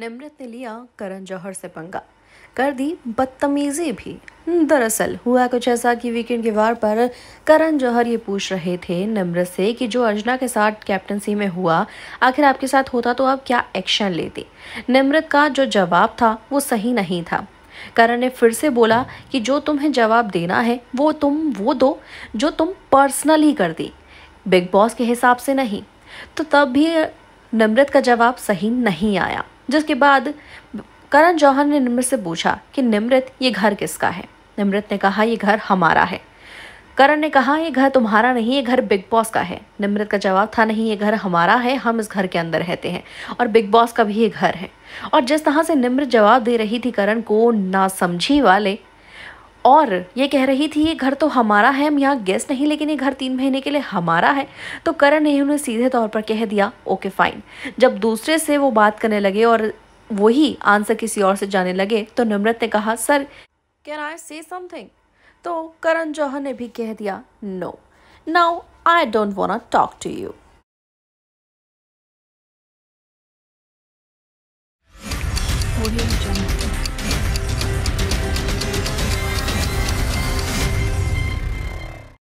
निमृत ने लिया करण जौहर से पंगा कर दी बदतमीजी भी दरअसल हुआ कुछ ऐसा कि वीकेंड के वार पर करण जौहर ये पूछ रहे थे निमृत से कि जो अर्जुना के साथ कैप्टनसी में हुआ आखिर आपके साथ होता तो आप क्या एक्शन लेते निमृत का जो जवाब था वो सही नहीं था करण ने फिर से बोला कि जो तुम्हें जवाब देना है वो तुम वो दो जो तुम पर्सनली कर दी बिग बॉस के हिसाब से नहीं तो तब भी निमृत का जवाब सही नहीं आया जिसके बाद करण जौहर ने निमृत से पूछा कि निमृत ये घर किसका है निमृत ने कहा यह घर हमारा है करण ने कहा यह घर तुम्हारा नहीं ये घर बिग बॉस का है निमृत का जवाब था नहीं ये घर हमारा है हम इस घर के अंदर रहते हैं और बिग बॉस का भी ये घर है और जिस तरह से निमृत जवाब दे रही थी करण को ना समझी वाले और ये कह रही थी ये घर तो हमारा है हम यहाँ गेस्ट नहीं लेकिन ये घर तीन महीने के लिए हमारा है तो करण ने उन्हें सीधे तौर पर कह दिया ओके फाइन जब दूसरे से वो बात करने लगे और वही आंसर किसी और से जाने लगे तो नम्रत ने कहा सर कैन आई से समथिंग तो करण जौहर ने भी कह दिया no now I don't want talk to you